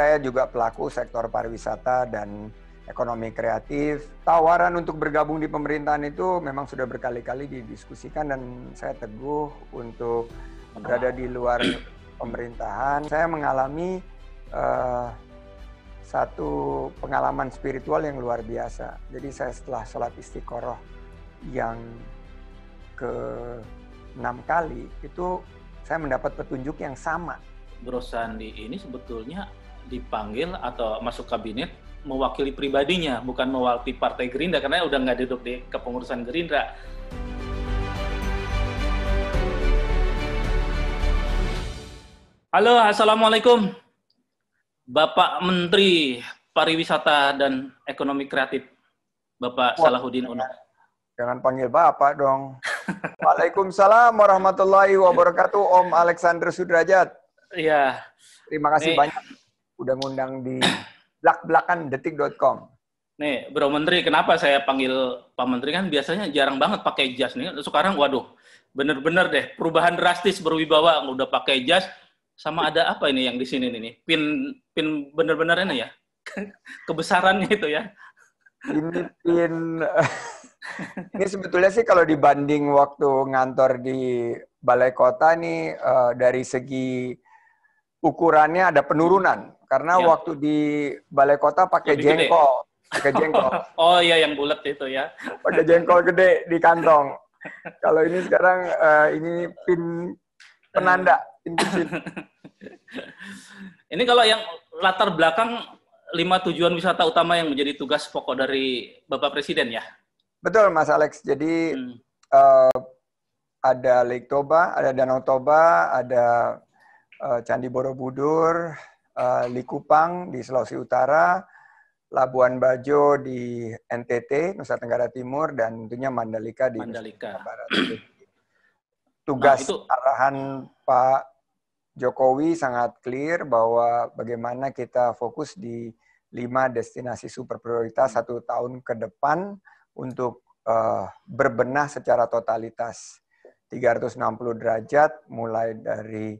saya juga pelaku sektor pariwisata dan ekonomi kreatif. Tawaran untuk bergabung di pemerintahan itu memang sudah berkali-kali didiskusikan dan saya teguh untuk berada di luar pemerintahan. Saya mengalami uh, satu pengalaman spiritual yang luar biasa. Jadi saya setelah sholat istiqoroh yang ke enam kali itu saya mendapat petunjuk yang sama Bro Sandi ini sebetulnya dipanggil atau masuk kabinet mewakili pribadinya, bukan mewakili partai Gerindra karena udah nggak duduk di kepengurusan Gerindra. Halo, assalamualaikum, Bapak Menteri Pariwisata dan Ekonomi Kreatif, Bapak Wah, Salahuddin Uno. Jangan panggil Bapak dong. Waalaikumsalam warahmatullahi wabarakatuh, Om Alexander Sudrajat. Iya. Terima kasih Nih. banyak udah ngundang di belak-belakan detik.com. Nih, Bro Menteri, kenapa saya panggil Pak Menteri kan biasanya jarang banget pakai jas nih. Sekarang waduh, bener-bener deh perubahan drastis berwibawa udah pakai jas sama ada apa ini yang di sini nih? Pin pin bener-bener ini ya. Kebesarannya itu ya. Ini pin ini sebetulnya sih kalau dibanding waktu ngantor di Balai Kota nih eh, dari segi ukurannya ada penurunan karena ya. waktu di balai kota pakai Lebih jengkol, gede. pakai jengkol. oh iya yang bulat itu ya. Pakai jengkol gede di kantong. Kalau ini sekarang uh, ini pin penanda, pin pin ini kalau yang latar belakang lima tujuan wisata utama yang menjadi tugas pokok dari Bapak Presiden ya. Betul Mas Alex. Jadi hmm. uh, ada Lake Toba, ada Danau Toba, ada uh, Candi Borobudur, Eh, Likupang di Sulawesi Utara, Labuan Bajo di NTT, Nusa Tenggara Timur, dan tentunya Mandalika di Mandalika. Nusa Tenggara Barat. Tugas nah, itu... arahan Pak Jokowi sangat clear bahwa bagaimana kita fokus di lima destinasi super prioritas satu tahun ke depan untuk uh, berbenah secara totalitas 360 derajat mulai dari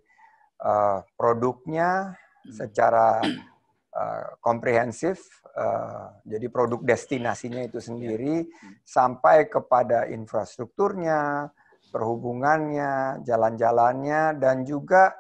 uh, produknya, Hmm. secara uh, komprehensif, uh, jadi produk destinasinya itu sendiri, iya. hmm. sampai kepada infrastrukturnya, perhubungannya, jalan-jalannya, dan juga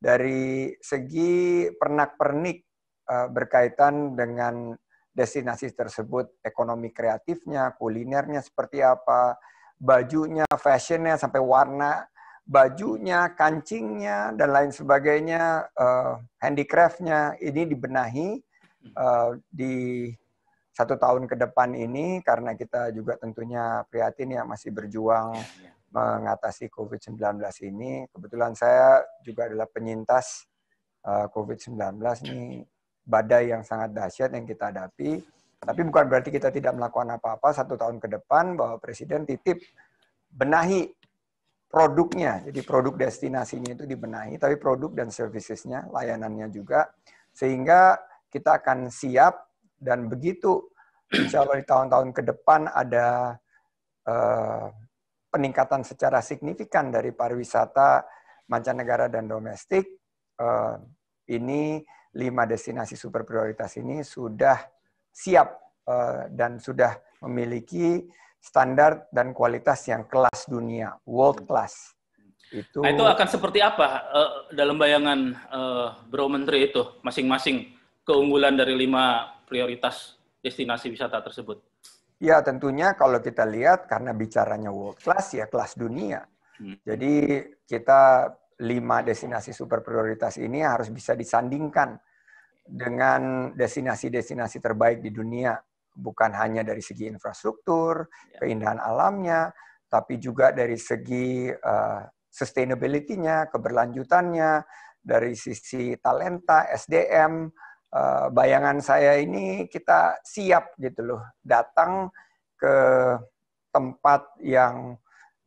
dari segi pernak-pernik uh, berkaitan dengan destinasi tersebut, ekonomi kreatifnya, kulinernya seperti apa, bajunya, fashionnya, sampai warna bajunya, kancingnya, dan lain sebagainya, uh, handicraftnya ini dibenahi uh, di satu tahun ke depan ini karena kita juga tentunya prihatin ya masih berjuang iya, iya. mengatasi COVID-19 ini. Kebetulan saya juga adalah penyintas uh, eh, COVID-19 ini badai yang sangat dahsyat yang kita hadapi. Tapi bukan berarti kita tidak melakukan apa-apa satu tahun ke depan bahwa Presiden titip benahi produknya. Jadi produk destinasinya itu dibenahi, tapi produk dan servicesnya, layanannya juga. Sehingga kita akan siap dan begitu insya Allah di tahun-tahun ke depan ada eh, peningkatan secara signifikan dari pariwisata mancanegara dan domestik. Eh, ini lima destinasi super prioritas ini sudah siap eh, dan sudah memiliki standar dan kualitas yang kelas dunia, world hmm. class. Itu, nah, itu akan seperti apa uh, dalam bayangan uh, Bro Menteri itu masing-masing keunggulan dari lima prioritas destinasi wisata tersebut? Ya tentunya kalau kita lihat karena bicaranya world class ya kelas dunia. Hmm. Jadi kita lima destinasi super prioritas ini harus bisa disandingkan dengan destinasi-destinasi terbaik di dunia bukan hanya dari segi infrastruktur, ya. keindahan alamnya, tapi juga dari segi uh, sustainability-nya, keberlanjutannya, dari sisi talenta, SDM. Uh, eh, bayangan saya ini kita siap gitu loh, datang ke tempat yang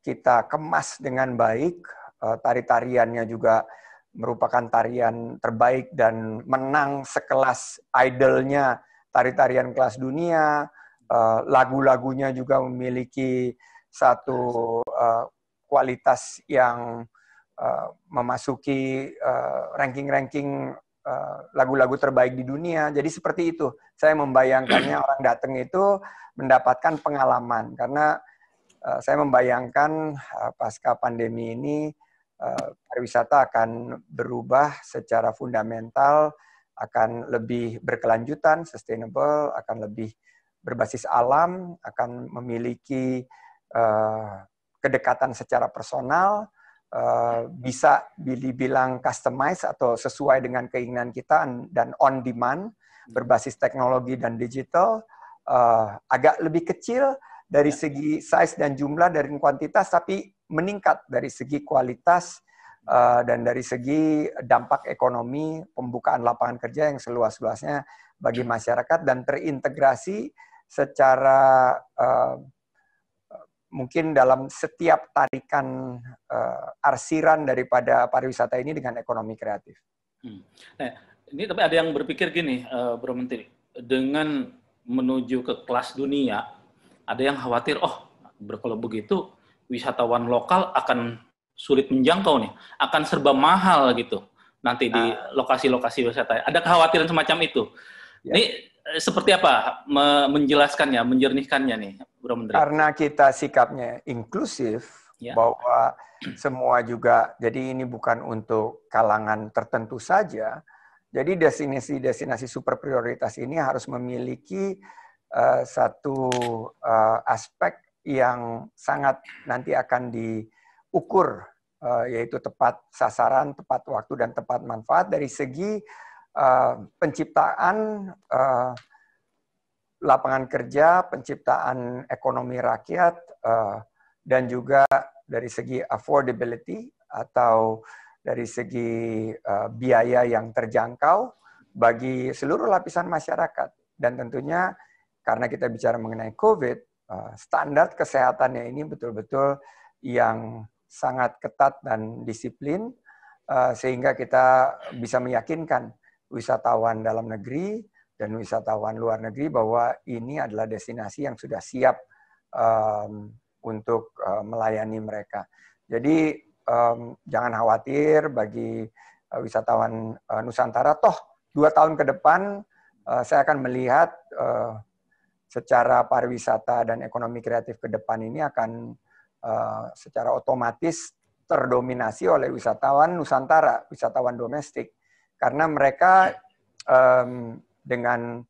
kita kemas dengan baik, uh, tari-tariannya juga merupakan tarian terbaik dan menang sekelas idolnya tari-tarian kelas dunia, uh, lagu-lagunya juga memiliki satu uh, kualitas yang uh, memasuki uh, ranking-ranking uh, lagu-lagu terbaik di dunia. Jadi seperti itu. Saya membayangkannya orang datang itu mendapatkan pengalaman karena uh, saya membayangkan uh, pasca pandemi ini uh, pariwisata akan berubah secara fundamental akan lebih berkelanjutan, sustainable, akan lebih berbasis alam, akan memiliki uh, kedekatan secara personal, uh, bisa dibilang customize atau sesuai dengan keinginan kita dan on demand, berbasis teknologi dan digital, uh, agak lebih kecil dari ya. segi size dan jumlah dari kuantitas, tapi meningkat dari segi kualitas Eh, dan dari segi dampak ekonomi, pembukaan lapangan kerja yang seluas-luasnya bagi masyarakat dan terintegrasi secara uh, mungkin dalam setiap tarikan uh, arsiran daripada pariwisata ini dengan ekonomi kreatif. Hmm. Nah, ini tapi ada yang berpikir gini, uh, Bro Menteri, dengan menuju ke kelas dunia, ada yang khawatir, oh, kalau begitu wisatawan lokal akan sulit menjangkau nih, akan serba mahal gitu nanti di ah. lokasi-lokasi wisata. Ada kekhawatiran semacam itu. Ya. Ini eh, seperti apa menjelaskannya, menjernihkannya nih, Bro Menteri? Karena kita sikapnya inklusif ya. bahwa semua juga jadi ini bukan untuk kalangan tertentu saja. Jadi destinasi-destinasi super prioritas ini harus memiliki uh, satu uh, aspek yang sangat nanti akan di ukur eh, yaitu tepat sasaran, tepat waktu dan tepat manfaat dari segi eh, penciptaan eh, lapangan kerja, penciptaan ekonomi rakyat dan juga dari segi affordability atau dari segi biaya yang terjangkau bagi seluruh lapisan masyarakat dan tentunya karena kita bicara mengenai COVID, standar kesehatannya ini betul-betul yang sangat ketat dan disiplin eh, sehingga kita bisa meyakinkan wisatawan dalam negeri dan wisatawan luar negeri bahwa ini adalah destinasi yang sudah siap untuk eh, melayani mereka. Jadi jangan khawatir bagi eh, wisatawan Nusantara. Toh dua tahun ke depan saya akan melihat secara pariwisata dan ekonomi kreatif ke depan ini akan Eh, secara otomatis terdominasi oleh wisatawan Nusantara, wisatawan domestik, karena mereka um, dengan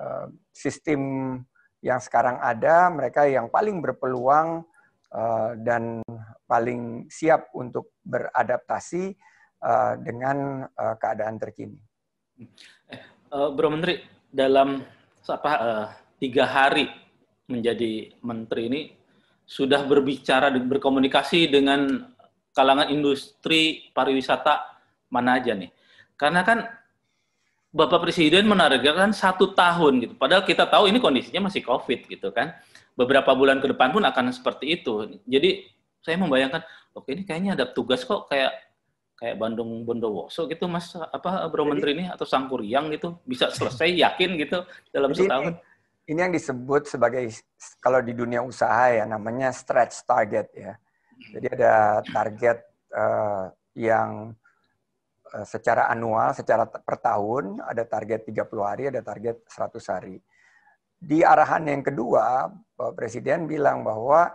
uh, sistem yang sekarang ada, mereka yang paling berpeluang uh, dan paling siap untuk beradaptasi uh, dengan uh, keadaan terkini. Uh, Bro Menteri, dalam apa uh, tiga hari menjadi menteri ini sudah berbicara berkomunikasi dengan kalangan industri pariwisata mana aja nih? Karena kan Bapak Presiden menargetkan satu tahun gitu. Padahal kita tahu ini kondisinya masih COVID gitu kan. Beberapa bulan ke depan pun akan seperti itu. Jadi saya membayangkan, oke ini kayaknya ada tugas kok kayak kayak Bandung Bondowoso gitu Mas apa Bro Menteri ini atau Sangkuriang gitu bisa selesai yakin gitu dalam jadi, setahun ini yang disebut sebagai kalau di dunia usaha ya namanya stretch target ya. Jadi ada target uh, yang eh, secara annual, secara per tahun ada target 30 hari, ada target 100 hari. Di arahan yang kedua, Bapak Presiden bilang bahwa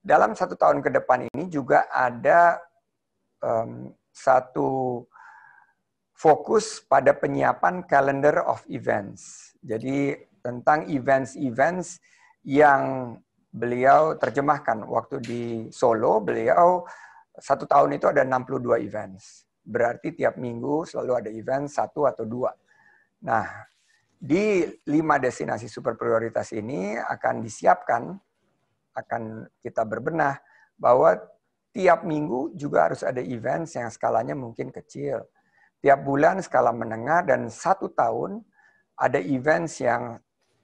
dalam satu tahun ke depan ini juga ada um, satu fokus pada penyiapan calendar of events. Jadi tentang events-events yang beliau terjemahkan waktu di Solo beliau satu tahun itu ada 62 events berarti tiap minggu selalu ada event satu atau dua nah di lima destinasi super prioritas ini akan disiapkan akan kita berbenah bahwa tiap minggu juga harus ada event yang skalanya mungkin kecil tiap bulan skala menengah dan satu tahun ada events yang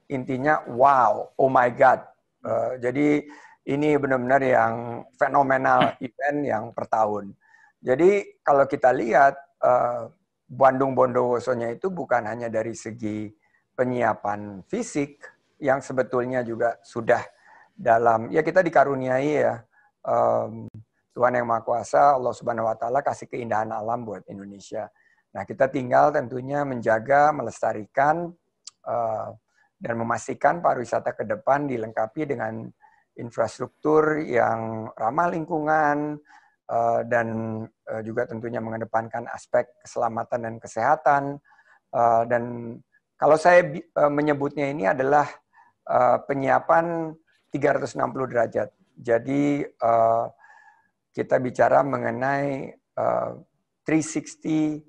intinya wow, oh my god. Uh, jadi ini benar-benar yang fenomenal hmm. event yang per tahun. Jadi kalau kita lihat uh, Bandung bondowoso nya itu bukan hanya dari segi penyiapan fisik yang sebetulnya juga sudah dalam ya kita dikaruniai ya um, Tuhan yang Maha Kuasa Allah Subhanahu Wa Taala kasih keindahan alam buat Indonesia. Nah kita tinggal tentunya menjaga melestarikan uh, dan memastikan pariwisata ke depan dilengkapi dengan infrastruktur yang ramah lingkungan eh, dan eh, juga tentunya mengedepankan aspek keselamatan dan kesehatan eh, dan kalau saya menyebutnya ini adalah penyiapan 360 derajat. Jadi kita bicara mengenai 360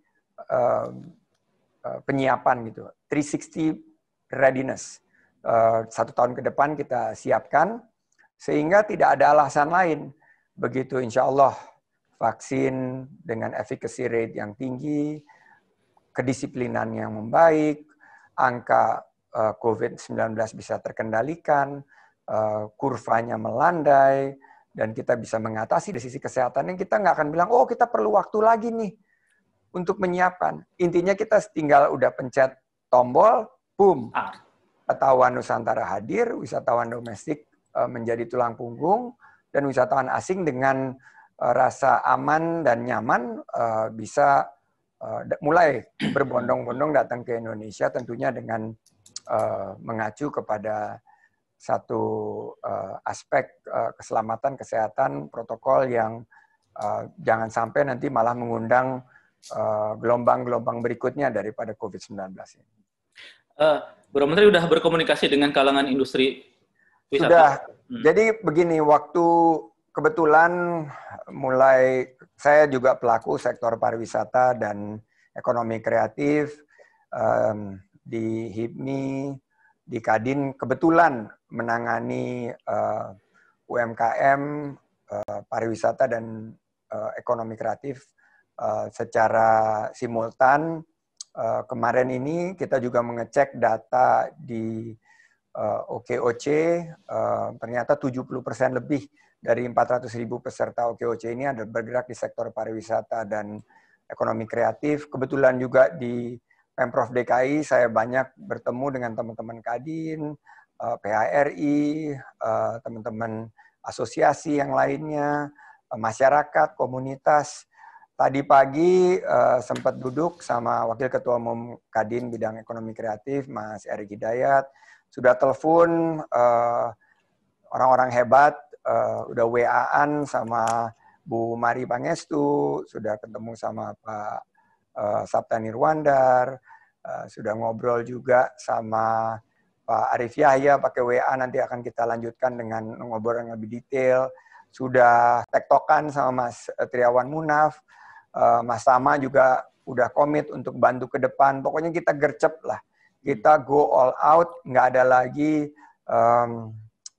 penyiapan gitu. 360 readiness. Uh, satu tahun ke depan kita siapkan, sehingga tidak ada alasan lain. Begitu insya Allah vaksin dengan efficacy rate yang tinggi, kedisiplinan yang membaik, angka uh, eh, COVID-19 bisa terkendalikan, uh, kurvanya melandai, dan kita bisa mengatasi dari sisi kesehatan yang kita nggak akan bilang, oh kita perlu waktu lagi nih untuk menyiapkan. Intinya kita tinggal udah pencet tombol, boom. ketahuan ah. Nusantara hadir, wisatawan domestik eh, menjadi tulang punggung, dan wisatawan asing dengan eh, rasa aman dan nyaman eh, bisa mulai berbondong-bondong datang ke Indonesia, tentunya dengan mengacu kepada satu aspek keselamatan, kesehatan, protokol yang jangan sampai nanti malah mengundang gelombang-gelombang berikutnya daripada COVID-19 ini. Uh, Bro Menteri sudah berkomunikasi dengan kalangan industri wisata? Sudah. Hmm. Jadi begini, waktu kebetulan mulai saya juga pelaku sektor pariwisata dan ekonomi kreatif um, di HIPMI, di Kadin kebetulan menangani uh, eh, UMKM uh, eh, pariwisata dan uh, ekonomi kreatif uh, secara simultan Eh, kemarin ini kita juga mengecek data di uh, eh, OKOC, uh, eh, ternyata 70% lebih dari 400 ribu peserta OKOC ini ada bergerak di sektor pariwisata dan ekonomi kreatif. Kebetulan juga di Pemprov DKI saya banyak bertemu dengan teman-teman Kadin, uh, PHRI, teman teman-teman asosiasi yang lainnya, uh, masyarakat, komunitas, Tadi pagi uh, sempat duduk sama Wakil Ketua Umum Kadin Bidang Ekonomi Kreatif, Mas Erick Hidayat. Sudah telepon uh, orang-orang hebat, uh, udah WA-an sama Bu Mari Pangestu, sudah ketemu sama Pak uh, Sabtani Nirwandar, uh, sudah ngobrol juga sama Pak Arif Yahya pakai WA, nanti akan kita lanjutkan dengan ngobrol yang lebih detail. Sudah tektokan sama Mas Triawan Munaf, Eh, Mas Tama juga udah komit untuk bantu ke depan. Pokoknya kita gercep lah. Kita hmm. go all out, nggak ada lagi um,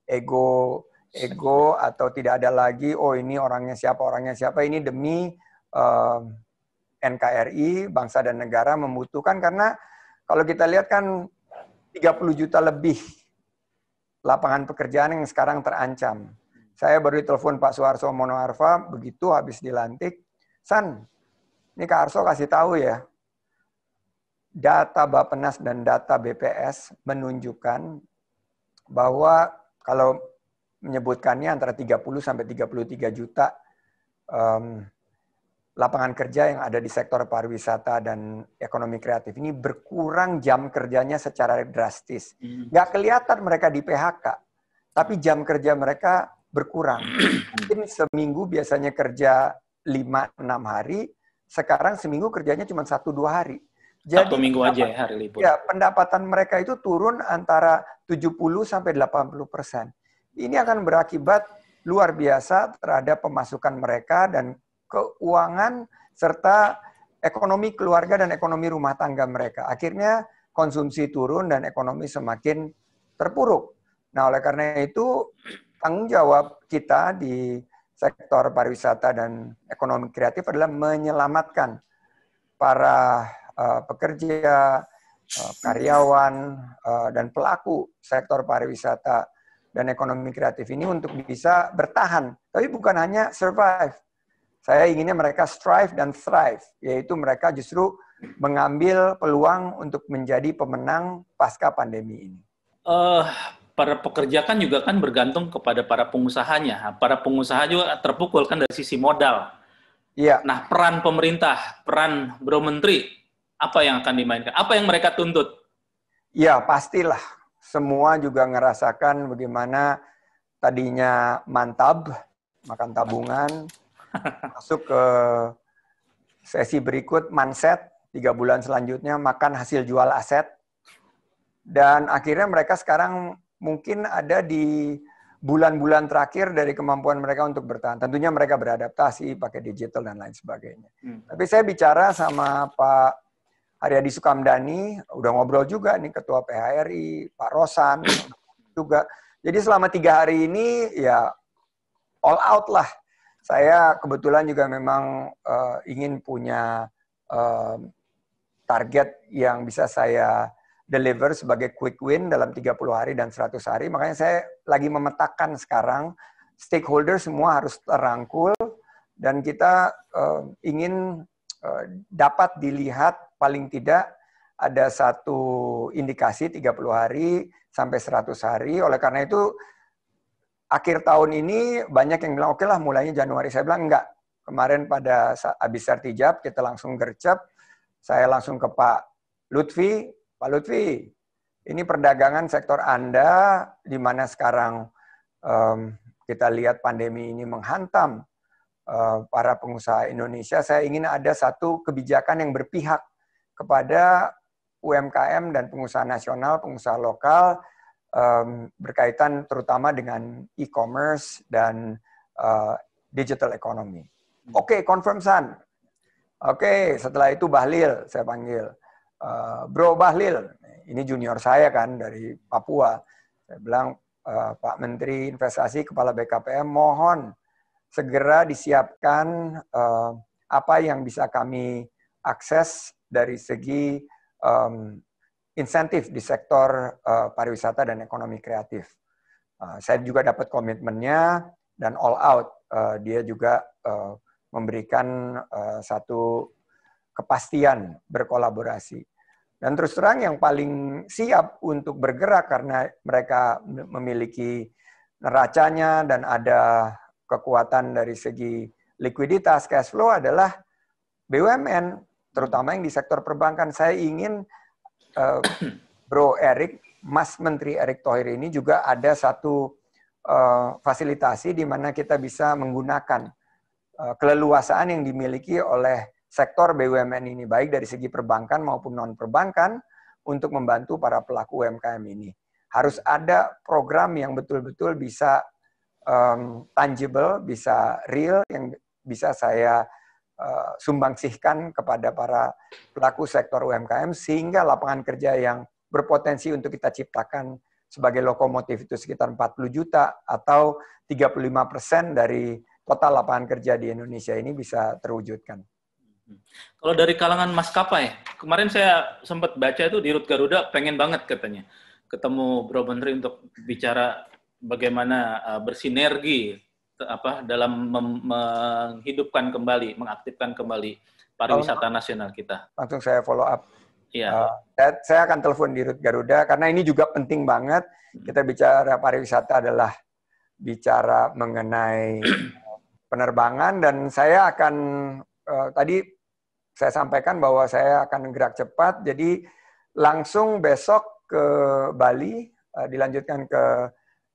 ego ego atau tidak ada lagi oh ini orangnya siapa orangnya siapa ini demi um, NKRI bangsa dan negara membutuhkan karena kalau kita lihat kan 30 juta lebih lapangan pekerjaan yang sekarang terancam. Saya baru telepon Pak Suharto Monoarfa begitu habis dilantik San, ini Kak Arso kasih tahu ya, data Bapenas dan data BPS menunjukkan bahwa kalau menyebutkannya antara 30 sampai 33 juta um, lapangan kerja yang ada di sektor pariwisata dan ekonomi kreatif ini berkurang jam kerjanya secara drastis. Hmm. Nggak kelihatan mereka di PHK, tapi jam kerja mereka berkurang. Mungkin seminggu biasanya kerja lima enam hari, sekarang seminggu kerjanya cuma satu dua hari. Jadi, Satu minggu aja ya hari libur. Ya, pendapatan mereka itu turun antara 70 sampai 80 persen. Ini akan berakibat luar biasa terhadap pemasukan mereka dan keuangan serta ekonomi keluarga dan ekonomi rumah tangga mereka. Akhirnya konsumsi turun dan ekonomi semakin terpuruk. Nah, oleh karena itu tanggung jawab kita di sektor pariwisata dan ekonomi kreatif adalah menyelamatkan para eh, pekerja, eh, karyawan, eh, dan pelaku sektor pariwisata dan ekonomi kreatif ini untuk bisa bertahan. Tapi bukan hanya survive. Saya inginnya mereka strive dan thrive, yaitu mereka justru mengambil peluang untuk menjadi pemenang pasca pandemi ini. Uh, para pekerja kan juga kan bergantung kepada para pengusahanya. Nah, para pengusaha juga terpukul kan dari sisi modal. Iya. Nah, peran pemerintah, peran Bro Menteri, apa yang akan dimainkan? Apa yang mereka tuntut? Ya, pastilah. Semua juga ngerasakan bagaimana tadinya mantab, makan tabungan, masuk ke sesi berikut, manset, tiga bulan selanjutnya makan hasil jual aset, dan akhirnya mereka sekarang mungkin ada di bulan-bulan terakhir dari kemampuan mereka untuk bertahan. Tentunya mereka beradaptasi pakai digital dan lain sebagainya. Hmm. Tapi saya bicara sama Pak Haryadi Sukamdani, udah ngobrol juga nih Ketua PHRI, Pak Rosan hmm. juga. Jadi selama tiga hari ini ya all out lah. Saya kebetulan juga memang uh, ingin punya uh, target yang bisa saya deliver sebagai quick win dalam 30 hari dan 100 hari. Makanya saya lagi memetakan sekarang stakeholder semua harus terangkul dan kita uh, ingin uh, dapat dilihat paling tidak ada satu indikasi 30 hari sampai 100 hari. Oleh karena itu akhir tahun ini banyak yang bilang oke okay lah mulainya Januari. Saya bilang enggak. Kemarin pada habis sertijab kita langsung gercep. Saya langsung ke Pak Lutfi Pak Lutfi, ini perdagangan sektor Anda di mana sekarang um, kita lihat pandemi ini menghantam uh, para pengusaha Indonesia. Saya ingin ada satu kebijakan yang berpihak kepada UMKM dan pengusaha nasional, pengusaha lokal um, berkaitan terutama dengan e-commerce dan uh, digital economy. Hmm. Oke, okay, confirm San. Oke, okay, setelah itu Bahlil saya panggil uh, Bro Bahlil, ini junior saya kan dari Papua. Saya bilang, uh, Pak Menteri Investasi, Kepala BKPM, mohon segera disiapkan uh, apa yang bisa kami akses dari segi um, insentif di sektor uh, pariwisata dan ekonomi kreatif. Uh, saya juga dapat komitmennya dan all out. Uh, dia juga uh, memberikan uh, satu kepastian berkolaborasi. Dan terus terang yang paling siap untuk bergerak karena mereka memiliki neracanya dan ada kekuatan dari segi likuiditas cash flow adalah BUMN, terutama yang di sektor perbankan. Saya ingin uh, Bro Erik, Mas Menteri Erick Thohir ini juga ada satu uh, fasilitasi di mana kita bisa menggunakan uh, keleluasaan yang dimiliki oleh sektor BUMN ini baik dari segi perbankan maupun non perbankan untuk membantu para pelaku UMKM ini. Harus ada program yang betul-betul bisa um, tangible, bisa real yang bisa saya uh, eh, sumbangsihkan kepada para pelaku sektor UMKM sehingga lapangan kerja yang berpotensi untuk kita ciptakan sebagai lokomotif itu sekitar 40 juta atau 35 persen dari total lapangan kerja di Indonesia ini bisa terwujudkan. Hmm. Kalau dari kalangan maskapai, kemarin saya sempat baca itu di Rut Garuda pengen banget katanya ketemu Bro Menteri untuk bicara bagaimana eh, bersinergi apa dalam menghidupkan kembali, mengaktifkan kembali pariwisata nasional kita. Langsung saya follow up. Iya. Uh, saya, saya akan telepon di Rut Garuda karena ini juga penting banget. Hmm. Kita bicara pariwisata adalah bicara mengenai penerbangan dan saya akan uh, tadi saya sampaikan bahwa saya akan gerak cepat. Jadi langsung besok ke Bali, eh, dilanjutkan ke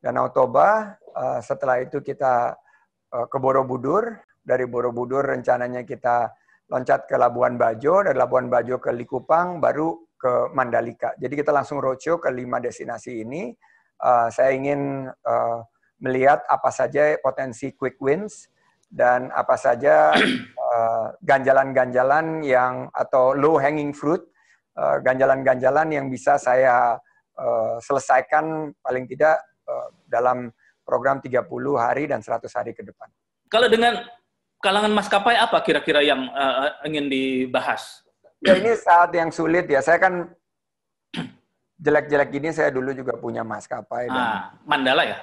Danau Toba. Eh, setelah itu kita eh, ke Borobudur. Dari Borobudur rencananya kita loncat ke Labuan Bajo, dari Labuan Bajo ke Likupang, baru ke Mandalika. Jadi kita langsung roadshow ke lima destinasi ini. Saya ingin melihat apa saja potensi quick wins dan apa saja Eh, ganjalan-ganjalan uh, yang atau low hanging fruit, eh, ganjalan-ganjalan uh, yang bisa saya uh, selesaikan paling tidak uh, dalam program 30 hari dan 100 hari ke depan. Kalau dengan kalangan maskapai apa kira-kira yang uh, ingin dibahas? Ya ini saat yang sulit ya. Saya kan jelek-jelek gini saya dulu juga punya maskapai. Dan ah, Mandala ya?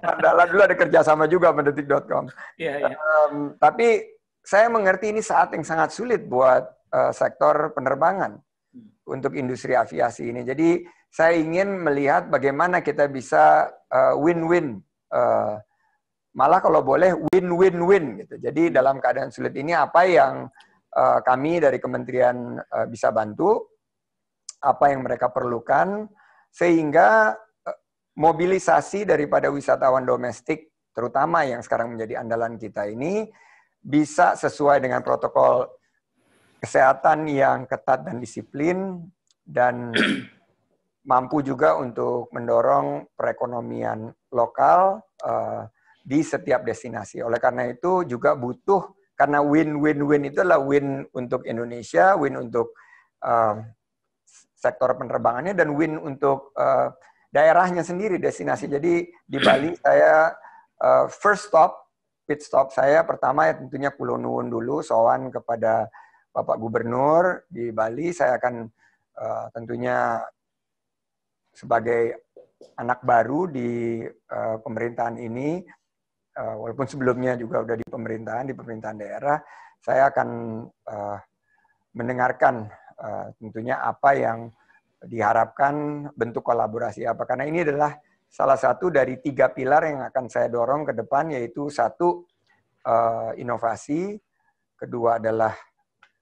Mandala dulu ada kerjasama juga sama detik.com. Yeah, iya, iya. yeah. um, tapi saya mengerti ini saat yang sangat sulit buat uh, sektor penerbangan hmm. untuk industri aviasi ini. Jadi saya ingin melihat bagaimana kita bisa eh, win-win. Uh, uh, malah kalau boleh win-win-win gitu. Jadi dalam keadaan sulit ini apa yang uh, kami dari kementerian uh, bisa bantu, apa yang mereka perlukan, sehingga mobilisasi daripada wisatawan domestik, terutama yang sekarang menjadi andalan kita ini, bisa sesuai dengan protokol kesehatan yang ketat dan disiplin, dan mampu juga untuk mendorong perekonomian lokal uh, di setiap destinasi. Oleh karena itu juga butuh, karena win-win-win itu adalah win untuk Indonesia, win untuk uh, sektor penerbangannya, dan win untuk uh, daerahnya sendiri destinasi. Jadi di Bali saya uh, first stop pit stop saya pertama ya tentunya Pulau Nuwun dulu soan kepada Bapak Gubernur di Bali. Saya akan uh, tentunya sebagai anak baru di uh, pemerintahan ini uh, walaupun sebelumnya juga udah di pemerintahan di pemerintahan daerah saya akan uh, mendengarkan uh, tentunya apa yang diharapkan bentuk kolaborasi apa. Karena ini adalah salah satu dari tiga pilar yang akan saya dorong ke depan, yaitu satu, eh, inovasi, kedua adalah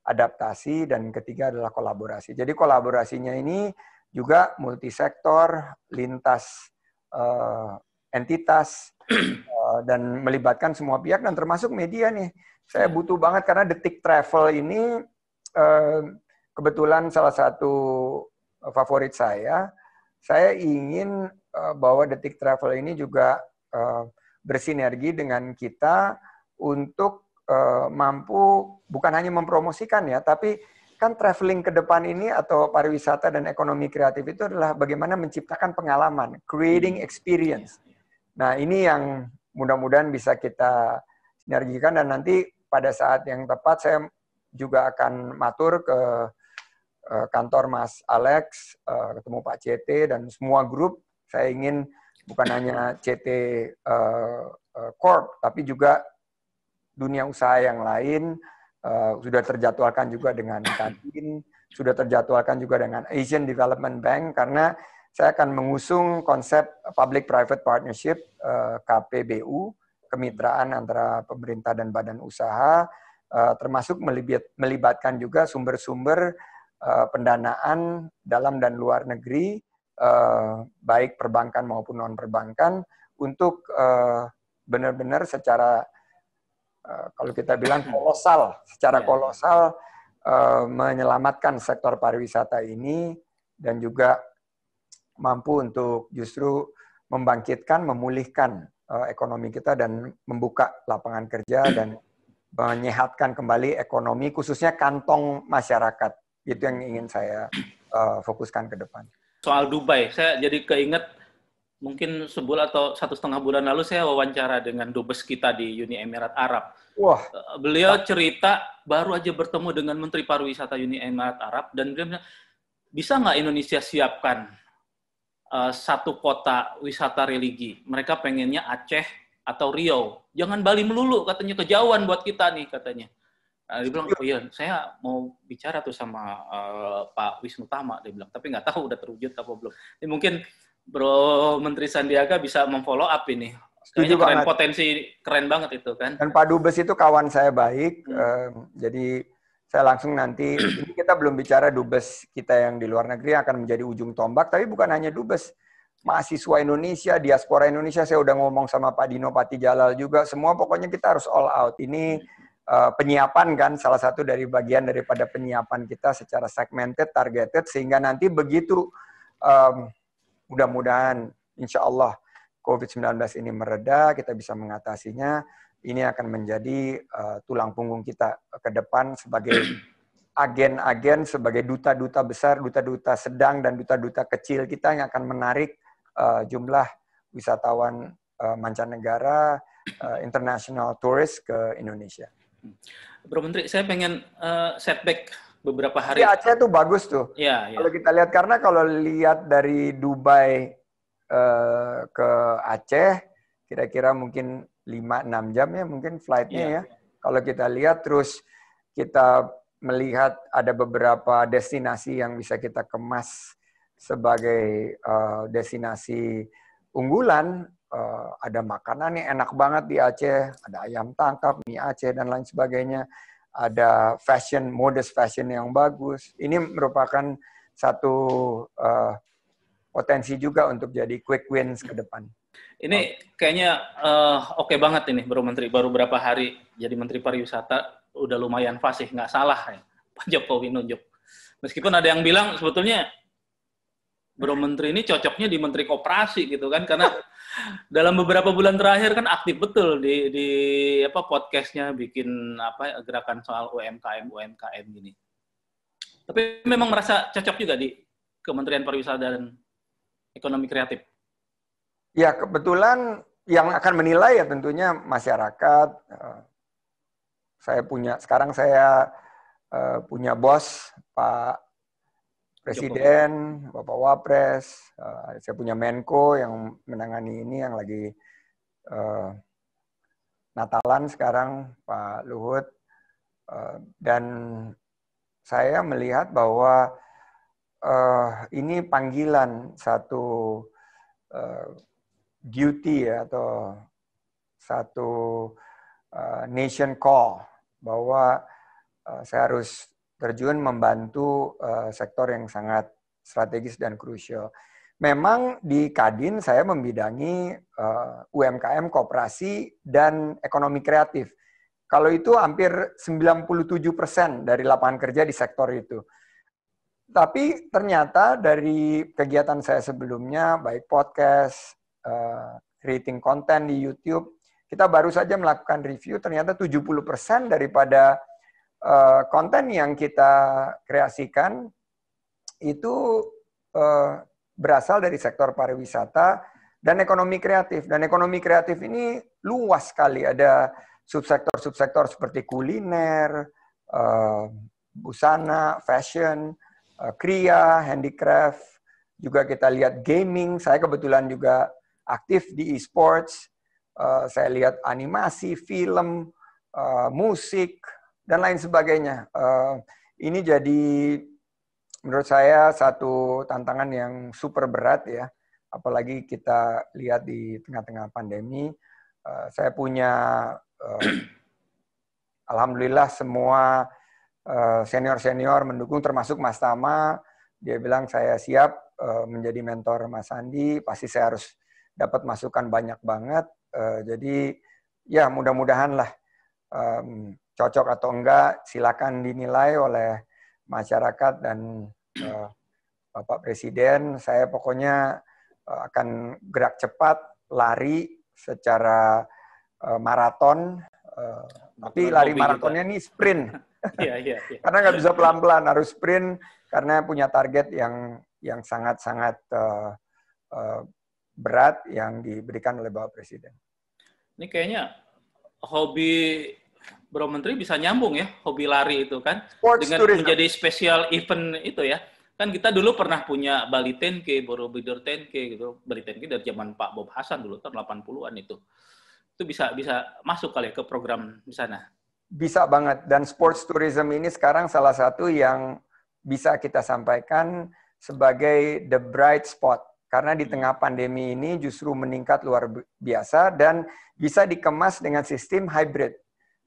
adaptasi, dan ketiga adalah kolaborasi. Jadi kolaborasinya ini juga multisektor, lintas eh, entitas, eh, dan melibatkan semua pihak, dan termasuk media nih. Saya butuh banget karena detik travel ini kebetulan salah satu Eh, favorit saya, saya ingin eh, bahwa Detik Travel ini juga eh, bersinergi dengan kita untuk mampu bukan hanya mempromosikan ya, tapi kan traveling ke depan ini atau pariwisata dan ekonomi kreatif itu adalah bagaimana menciptakan pengalaman, creating hmm. experience. Nah, ini yang mudah-mudahan bisa kita sinergikan dan nanti pada saat yang tepat saya juga akan matur ke Eh, kantor Mas Alex, eh, ketemu Pak CT dan semua grup. Saya ingin bukan hanya CT eh, Corp, tapi juga dunia usaha yang lain sudah terjadwalkan juga dengan Kadin, sudah terjadwalkan juga dengan Asian Development Bank karena saya akan mengusung konsep public-private partnership KPBU kemitraan antara pemerintah dan badan usaha termasuk melibatkan juga sumber-sumber uh, pendanaan dalam dan luar negeri, uh, baik perbankan maupun non perbankan, untuk uh, benar-benar secara uh, kalau kita bilang kolosal, secara ya. kolosal uh, menyelamatkan sektor pariwisata ini dan juga mampu untuk justru membangkitkan, memulihkan uh, ekonomi kita dan membuka lapangan kerja dan menyehatkan kembali ekonomi khususnya kantong masyarakat itu yang ingin saya uh, fokuskan ke depan. Soal Dubai, saya jadi keinget mungkin sebulan atau satu setengah bulan lalu saya wawancara dengan dubes kita di Uni Emirat Arab. Wah. Eh, beliau cerita baru aja bertemu dengan Menteri Pariwisata Uni Emirat Arab dan beliau bilang, bisa nggak Indonesia siapkan uh, satu kota wisata religi? Mereka pengennya Aceh atau Riau. Jangan Bali melulu, katanya kejauhan buat kita nih katanya. Nah, dia bilang, oh iya, saya mau bicara tuh sama uh, Pak Wisnu Tama, dia bilang, tapi nggak tahu udah terwujud apa belum. Ini mungkin Bro Menteri Sandiaga bisa memfollow up ini. Setuju keren banget. potensi keren banget itu kan. Dan Pak Dubes itu kawan saya baik, hmm. Uh, jadi saya langsung nanti ini kita belum bicara dubes kita yang di luar negeri akan menjadi ujung tombak, tapi bukan hanya dubes, mahasiswa Indonesia, diaspora Indonesia, saya udah ngomong sama Pak Dino Pak Jalal juga, semua pokoknya kita harus all out. Ini hmm. Eh, penyiapan kan salah satu dari bagian daripada penyiapan kita secara segmented, targeted sehingga nanti begitu um, mudah-mudahan insya Allah COVID-19 ini mereda, kita bisa mengatasinya. Ini akan menjadi uh, tulang punggung kita ke depan sebagai agen-agen, sebagai duta-duta besar, duta-duta sedang, dan duta-duta kecil kita yang akan menarik uh, jumlah wisatawan uh, mancanegara, uh, international tourist ke Indonesia. Hmm. Bro Menteri, saya pengen uh, setback beberapa hari. Ya, Aceh itu bagus tuh. Ya, ya. Kalau kita lihat karena kalau lihat dari Dubai uh, ke Aceh kira-kira mungkin 5 6 jam ya mungkin flightnya ya. ya. Kalau kita lihat terus kita melihat ada beberapa destinasi yang bisa kita kemas sebagai uh, destinasi unggulan uh, ada makanan yang enak banget di Aceh, ada ayam tangkap, mie Aceh dan lain sebagainya, ada fashion, modest fashion yang bagus. Ini merupakan satu uh, potensi juga untuk jadi quick wins ke depan. Ini oh. kayaknya uh, oke okay banget ini, Bro Menteri baru berapa hari jadi Menteri Pariwisata udah lumayan fasih, nggak salah ya Pak Jokowi nunjuk. Meskipun ada yang bilang sebetulnya Bro Menteri ini cocoknya di Menteri kooperasi gitu kan, karena dalam beberapa bulan terakhir kan aktif betul di di apa podcastnya bikin apa gerakan soal UMKM UMKM gini. Tapi memang merasa cocok juga di Kementerian Pariwisata dan Ekonomi Kreatif. Ya kebetulan yang akan menilai ya tentunya masyarakat. Eh, saya punya sekarang saya eh, punya bos Pak Presiden, Bapak Wapres, uh, saya punya Menko yang menangani ini yang lagi uh, Natalan sekarang Pak Luhut uh, dan saya melihat bahwa uh, ini panggilan satu uh, duty ya, atau satu uh, nation call bahwa uh, saya harus terjun membantu uh, sektor yang sangat strategis dan krusial. Memang di Kadin saya membidangi uh, eh, UMKM, kooperasi dan ekonomi kreatif. Kalau itu hampir 97% dari lapangan kerja di sektor itu. Tapi ternyata dari kegiatan saya sebelumnya, baik podcast, uh, eh, rating konten di YouTube, kita baru saja melakukan review, ternyata 70% daripada Eh, konten yang kita kreasikan itu eh, berasal dari sektor pariwisata dan ekonomi kreatif. Dan ekonomi kreatif ini luas sekali. Ada subsektor-subsektor seperti kuliner, eh, busana, fashion, uh, kria, handicraft. Juga kita lihat gaming. Saya kebetulan juga aktif di e-sports. saya lihat animasi, film, uh, musik, dan lain sebagainya. Eh, ini jadi menurut saya satu tantangan yang super berat ya, apalagi kita lihat di tengah-tengah pandemi. Eh, saya punya, eh, alhamdulillah semua senior-senior mendukung, termasuk Mas Tama. Dia bilang saya siap menjadi mentor Mas sandi pasti saya harus dapat masukan banyak banget. Jadi ya mudah-mudahan lah cocok atau enggak silakan dinilai oleh masyarakat dan uh, Bapak Presiden. Saya pokoknya uh, akan gerak cepat, lari secara uh, maraton. Uh, tapi lari maratonnya ini sprint. Iya, iya, iya. karena nggak bisa pelan-pelan, harus sprint karena punya target yang yang sangat-sangat uh, uh, berat yang diberikan oleh Bapak Presiden. Ini kayaknya hobi Bro Menteri bisa nyambung ya hobi lari itu kan Sports dengan tourism. menjadi special event itu ya. Kan kita dulu pernah punya Bali 10K, Borobudur 10K gitu. Bali 10K dari zaman Pak Bob Hasan dulu tahun 80-an itu. Itu bisa bisa masuk kali ya ke program di sana. Bisa banget dan sports tourism ini sekarang salah satu yang bisa kita sampaikan sebagai the bright spot karena di hmm. tengah pandemi ini justru meningkat luar biasa dan bisa dikemas dengan sistem hybrid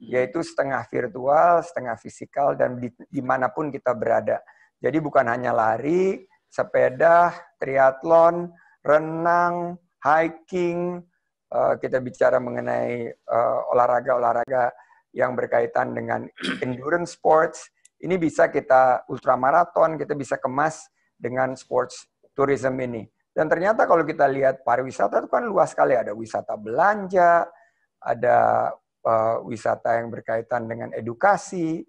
yaitu setengah virtual, setengah fisikal, dan di, dimanapun kita berada. Jadi bukan hanya lari, sepeda, triathlon, renang, hiking, eh, kita bicara mengenai eh, olahraga-olahraga uh, yang berkaitan dengan endurance sports. Ini bisa kita ultramaraton, kita bisa kemas dengan sports tourism ini. Dan ternyata kalau kita lihat pariwisata itu kan luas sekali, ada wisata belanja, ada uh, wisata yang berkaitan dengan edukasi.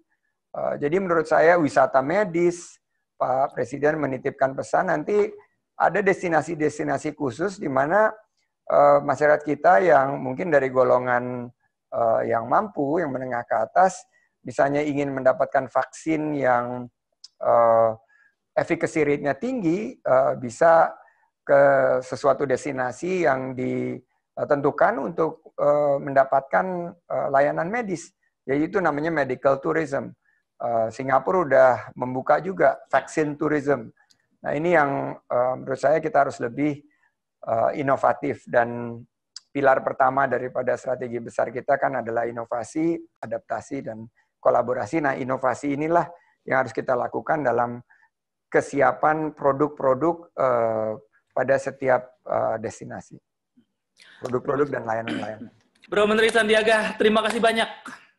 Uh, jadi menurut saya wisata medis, Pak Presiden menitipkan pesan nanti ada destinasi-destinasi khusus di mana uh, masyarakat kita yang mungkin dari golongan uh, yang mampu, yang menengah ke atas, misalnya ingin mendapatkan vaksin yang uh, efficacy rate-nya tinggi, uh, bisa ke sesuatu destinasi yang di Eh, tentukan untuk eh, mendapatkan eh, layanan medis, yaitu namanya medical tourism. Singapura sudah membuka juga vaksin tourism. Nah ini yang menurut saya kita harus lebih inovatif dan pilar pertama daripada strategi besar kita kan adalah inovasi, adaptasi dan kolaborasi. Nah inovasi inilah yang harus kita lakukan dalam kesiapan produk-produk pada setiap destinasi. Produk-produk dan layanan-layanan. Bro Menteri Sandiaga, terima kasih banyak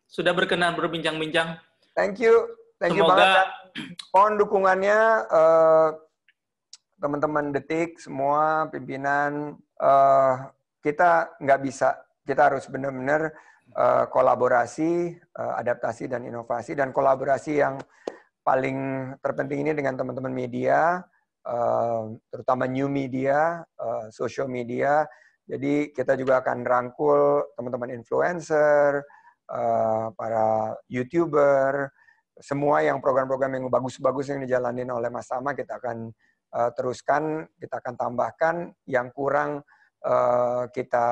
sudah berkenan berbincang-bincang. Thank you. Thank Semoga... you banget. Mohon dukungannya teman eh, teman-teman Detik, semua pimpinan, uh, kita nggak bisa. Kita harus benar-benar uh, kolaborasi, uh, adaptasi, dan inovasi. Dan kolaborasi yang paling terpenting ini dengan teman-teman media, uh, terutama new media, uh, social media, jadi kita juga akan rangkul teman-teman influencer, eh, para youtuber, semua yang program-program yang bagus-bagus yang dijalanin oleh Mas Tama kita akan eh, teruskan, kita akan tambahkan yang kurang eh, kita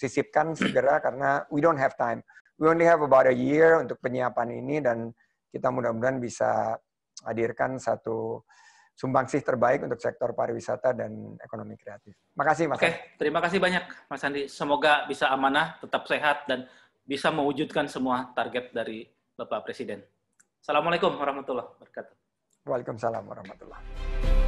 sisipkan segera karena we don't have time. We only have about a year untuk penyiapan ini dan kita mudah-mudahan bisa hadirkan satu sumbangsih terbaik untuk sektor pariwisata dan ekonomi kreatif. Makasih Mas. Oke, okay. terima kasih banyak Mas Andi. Semoga bisa amanah, tetap sehat dan bisa mewujudkan semua target dari Bapak Presiden. Assalamualaikum warahmatullahi wabarakatuh. Waalaikumsalam warahmatullahi wabarakatuh.